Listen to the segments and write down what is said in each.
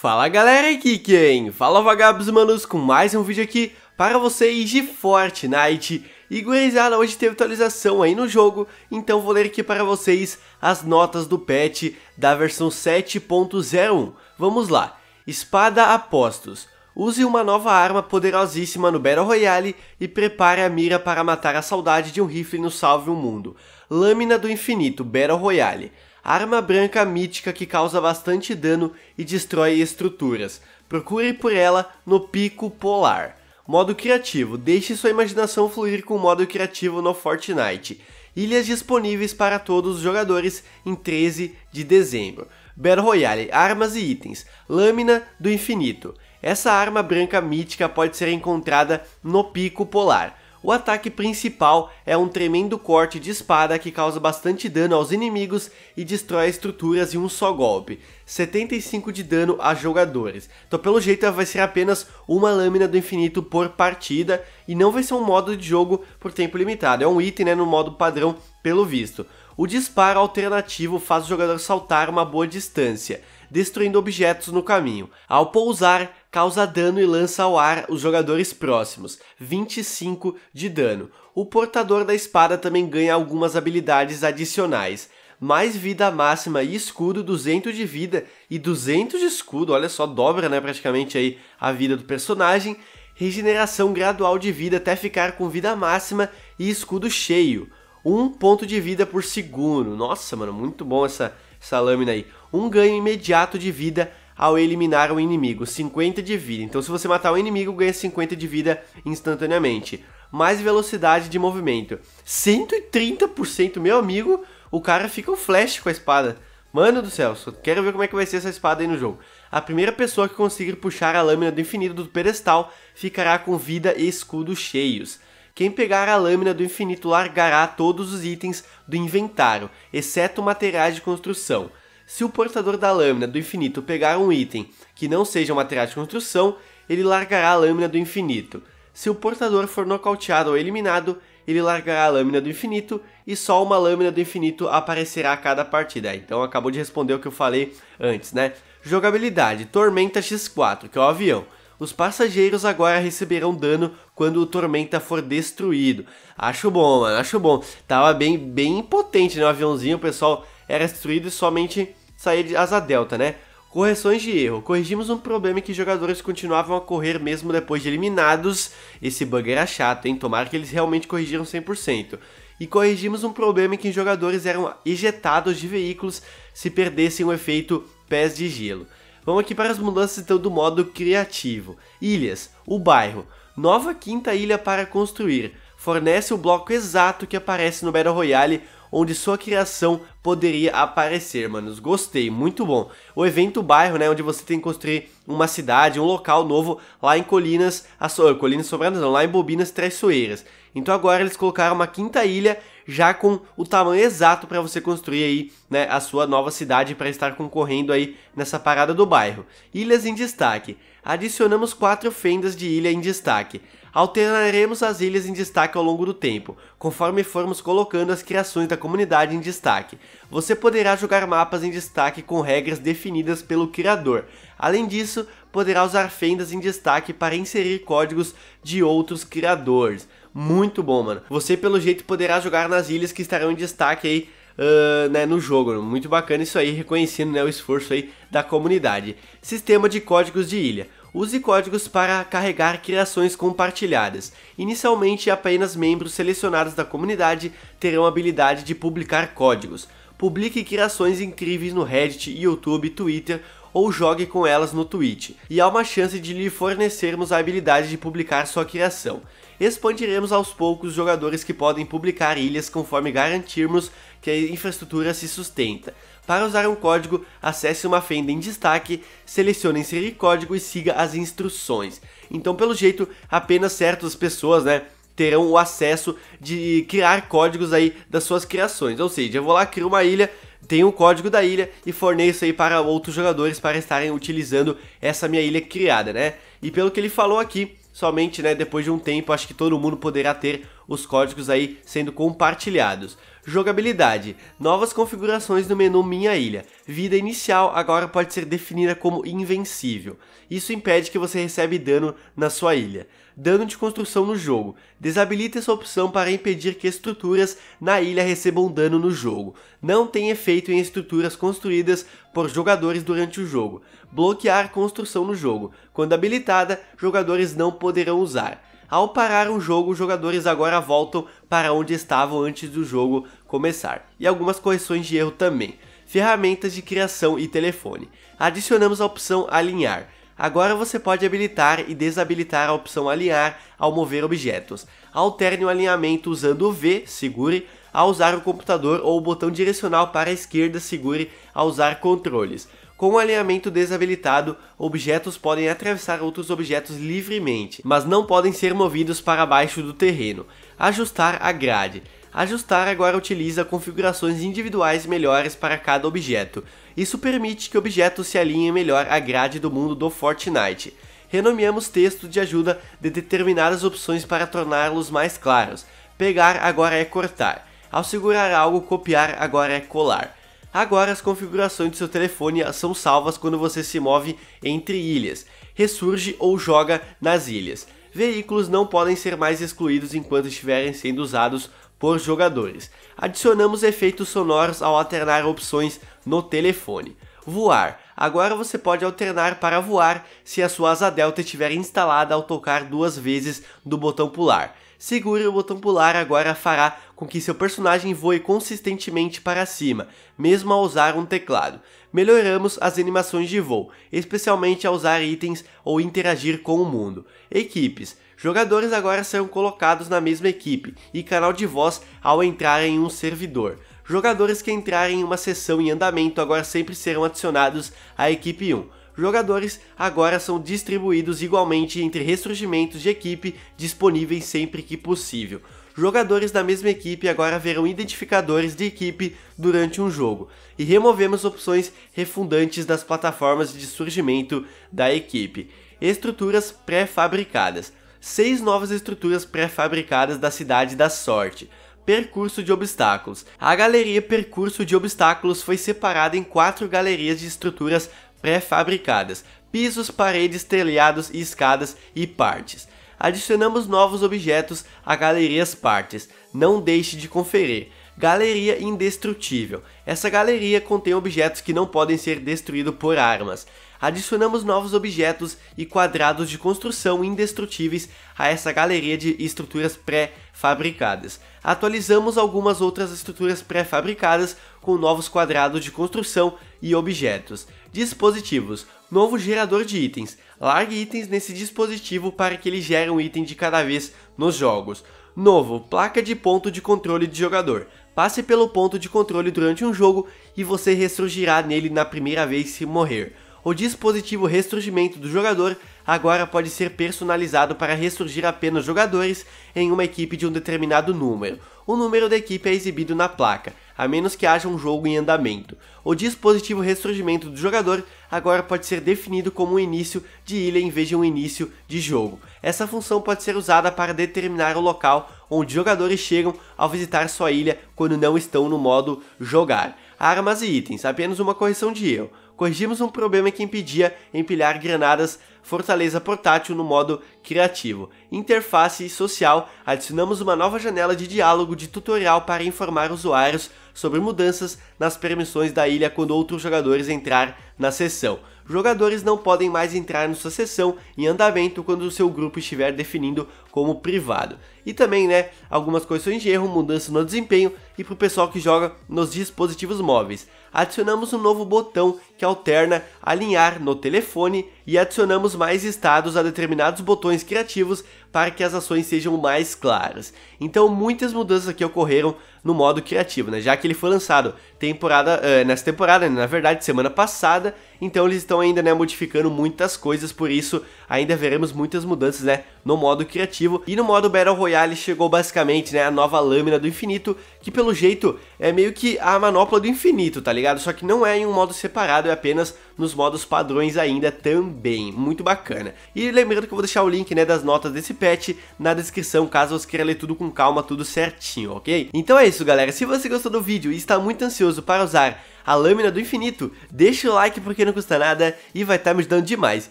Fala galera, aqui quem? Fala vagabos manos com mais um vídeo aqui para vocês de Fortnite E gurizada, hoje teve atualização aí no jogo, então vou ler aqui para vocês as notas do patch da versão 7.01 Vamos lá, Espada Apostos Use uma nova arma poderosíssima no Battle Royale e prepare a mira para matar a saudade de um rifle no Salve o Mundo Lâmina do Infinito Battle Royale arma branca mítica que causa bastante dano e destrói estruturas. Procure por ela no Pico Polar. Modo criativo: deixe sua imaginação fluir com o modo criativo no Fortnite. Ilhas disponíveis para todos os jogadores em 13 de dezembro. Battle Royale: armas e itens. Lâmina do infinito. Essa arma branca mítica pode ser encontrada no Pico Polar. O ataque principal é um tremendo corte de espada que causa bastante dano aos inimigos e destrói estruturas em um só golpe. 75 de dano a jogadores. Então pelo jeito vai ser apenas uma lâmina do infinito por partida e não vai ser um modo de jogo por tempo limitado. É um item né, no modo padrão pelo visto. O disparo alternativo faz o jogador saltar uma boa distância, destruindo objetos no caminho. Ao pousar, causa dano e lança ao ar os jogadores próximos, 25 de dano. O portador da espada também ganha algumas habilidades adicionais, mais vida máxima e escudo, 200 de vida e 200 de escudo, olha só, dobra né, praticamente aí a vida do personagem, regeneração gradual de vida até ficar com vida máxima e escudo cheio, 1 um ponto de vida por segundo, nossa mano, muito bom essa, essa lâmina aí, um ganho imediato de vida ao eliminar o inimigo, 50 de vida. Então se você matar o inimigo, ganha 50 de vida instantaneamente. Mais velocidade de movimento, 130%, meu amigo, o cara fica um flash com a espada. Mano do céu, só quero ver como é que vai ser essa espada aí no jogo. A primeira pessoa que conseguir puxar a lâmina do infinito do pedestal ficará com vida e escudo cheios. Quem pegar a lâmina do infinito largará todos os itens do inventário, exceto materiais de construção. Se o portador da lâmina do infinito pegar um item que não seja um material de construção, ele largará a lâmina do infinito. Se o portador for nocauteado ou eliminado, ele largará a lâmina do infinito e só uma lâmina do infinito aparecerá a cada partida. É, então acabou de responder o que eu falei antes, né? Jogabilidade: Tormenta X4, que é o avião. Os passageiros agora receberão dano quando o Tormenta for destruído. Acho bom, mano, acho bom. Tava bem, bem potente, né? O aviãozinho, o pessoal era destruído e somente sair de asa delta, né? Correções de erro. Corrigimos um problema em que jogadores continuavam a correr mesmo depois de eliminados. Esse bug era chato, hein? Tomara que eles realmente corrigiram 100%. E corrigimos um problema em que jogadores eram ejetados de veículos se perdessem o efeito pés de gelo. Vamos aqui para as mudanças então do modo criativo. Ilhas, o bairro. Nova quinta ilha para construir. Fornece o bloco exato que aparece no Battle Royale onde sua criação poderia aparecer, manos. Gostei, muito bom. O evento bairro, né, onde você tem que construir uma cidade, um local novo lá em Colinas, Aço... Eh, Colinas Sobradas não, lá em Bobinas Traiçoeiras. Então agora eles colocaram uma quinta ilha já com o tamanho exato para você construir aí, né, a sua nova cidade para estar concorrendo aí nessa parada do bairro. Ilhas em destaque. Adicionamos quatro fendas de ilha em destaque. Alternaremos as ilhas em destaque ao longo do tempo, conforme formos colocando as criações da comunidade em destaque. Você poderá jogar mapas em destaque com regras definidas pelo criador. Além disso, poderá usar fendas em destaque para inserir códigos de outros criadores. Muito bom, mano. Você, pelo jeito, poderá jogar nas ilhas que estarão em destaque aí Uh, né, no jogo. Muito bacana isso aí, reconhecendo né, o esforço aí da comunidade. Sistema de códigos de ilha. Use códigos para carregar criações compartilhadas. Inicialmente, apenas membros selecionados da comunidade terão a habilidade de publicar códigos. Publique criações incríveis no Reddit, YouTube, Twitter ou jogue com elas no Twitch, e há uma chance de lhe fornecermos a habilidade de publicar sua criação. Expandiremos aos poucos jogadores que podem publicar ilhas conforme garantirmos que a infraestrutura se sustenta. Para usar um código, acesse uma fenda em destaque, selecione inserir código e siga as instruções. Então, pelo jeito, apenas certas pessoas, né, terão o acesso de criar códigos aí das suas criações. Ou seja, eu vou lá, crio uma ilha, tenho o um código da ilha e forneço aí para outros jogadores para estarem utilizando essa minha ilha criada, né? E pelo que ele falou aqui, somente, né, depois de um tempo, acho que todo mundo poderá ter os códigos aí sendo compartilhados. Jogabilidade: novas configurações no menu Minha Ilha. Vida inicial agora pode ser definida como invencível. Isso impede que você receba dano na sua ilha. Dano de construção no jogo. Desabilita essa opção para impedir que estruturas na ilha recebam dano no jogo. Não tem efeito em estruturas construídas por jogadores durante o jogo. Bloquear construção no jogo. Quando habilitada, jogadores não poderão usar ao parar o jogo, os jogadores agora voltam para onde estavam antes do jogo começar, e algumas correções de erro também. Ferramentas de criação e telefone. Adicionamos a opção alinhar. Agora você pode habilitar e desabilitar a opção alinhar ao mover objetos. Alterne o alinhamento usando o V, segure, ao usar o computador ou o botão direcional para a esquerda, segure, ao usar controles. Com o alinhamento desabilitado, objetos podem atravessar outros objetos livremente, mas não podem ser movidos para baixo do terreno. Ajustar a grade. Ajustar agora utiliza configurações individuais melhores para cada objeto. Isso permite que objetos se alinhem melhor à grade do mundo do Fortnite. Renomeamos texto de ajuda de determinadas opções para torná-los mais claros. Pegar agora é cortar. Ao segurar algo, copiar agora é colar. Agora as configurações do seu telefone são salvas quando você se move entre ilhas, ressurge ou joga nas ilhas. Veículos não podem ser mais excluídos enquanto estiverem sendo usados por jogadores. Adicionamos efeitos sonoros ao alternar opções no telefone. Voar. Agora você pode alternar para voar se a sua asa delta estiver instalada ao tocar duas vezes do botão pular segure o botão pular agora fará com que seu personagem voe consistentemente para cima, mesmo ao usar um teclado. Melhoramos as animações de voo, especialmente ao usar itens ou interagir com o mundo. Equipes. Jogadores agora serão colocados na mesma equipe e canal de voz ao entrar em um servidor. Jogadores que entrarem em uma sessão em andamento agora sempre serão adicionados à equipe 1 jogadores agora são distribuídos igualmente entre ressurgimentos de equipe disponíveis sempre que possível. Jogadores da mesma equipe agora verão identificadores de equipe durante um jogo, e removemos opções refundantes das plataformas de surgimento da equipe. Estruturas pré-fabricadas. Seis novas estruturas pré-fabricadas da Cidade da Sorte. Percurso de Obstáculos. A galeria Percurso de Obstáculos foi separada em quatro galerias de estruturas pré-fabricadas, pisos, paredes, telhados, escadas e partes. Adicionamos novos objetos a galerias partes, não deixe de conferir. Galeria Indestrutível. Essa galeria contém objetos que não podem ser destruídos por armas. Adicionamos novos objetos e quadrados de construção indestrutíveis a essa galeria de estruturas pré-fabricadas. Atualizamos algumas outras estruturas pré-fabricadas com novos quadrados de construção e objetos. Dispositivos. Novo gerador de itens. Largue itens nesse dispositivo para que ele gere um item de cada vez nos jogos. Novo, placa de ponto de controle de jogador. Passe pelo ponto de controle durante um jogo e você ressurgirá nele na primeira vez se morrer. O dispositivo ressurgimento do jogador agora pode ser personalizado para ressurgir apenas jogadores em uma equipe de um determinado número. O número da equipe é exibido na placa a menos que haja um jogo em andamento. O dispositivo ressurgimento do jogador agora pode ser definido como um início de ilha em vez de um início de jogo. Essa função pode ser usada para determinar o local onde jogadores chegam ao visitar sua ilha quando não estão no modo jogar. Armas e itens, apenas uma correção de erro. Corrigimos um problema que impedia empilhar granadas Fortaleza Portátil no modo criativo. Interface social, adicionamos uma nova janela de diálogo de tutorial para informar usuários sobre mudanças nas permissões da ilha quando outros jogadores entrar na sessão. Jogadores não podem mais entrar na sua sessão em andamento quando o seu grupo estiver definindo como privado. E também, né, algumas correções de erro, mudança no desempenho e para o pessoal que joga nos dispositivos móveis adicionamos um novo botão que alterna alinhar no telefone e adicionamos mais estados a determinados botões criativos para que as ações sejam mais claras. Então muitas mudanças aqui ocorreram no modo criativo, né? já que ele foi lançado temporada, uh, nessa temporada, né? na verdade semana passada, então eles estão ainda né, modificando muitas coisas, por isso ainda veremos muitas mudanças né, no modo criativo. E no modo Battle Royale chegou basicamente né, a nova lâmina do infinito, que pelo jeito é meio que a manopla do infinito, tá ligado? Só que não é em um modo separado, é apenas nos modos padrões ainda também, muito bacana. E lembrando que eu vou deixar o link né, das notas desse patch na descrição, caso você queira ler tudo com calma, tudo certinho, ok? Então é isso galera, se você gostou do vídeo e está muito ansioso para usar a lâmina do infinito. Deixa o like porque não custa nada e vai estar tá me ajudando demais.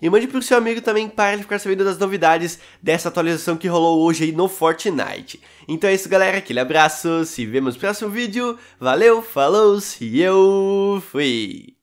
E mande pro seu amigo também para ele ficar sabendo das novidades dessa atualização que rolou hoje aí no Fortnite. Então é isso galera, aquele abraço, se vemos no próximo vídeo, valeu, falou e eu fui!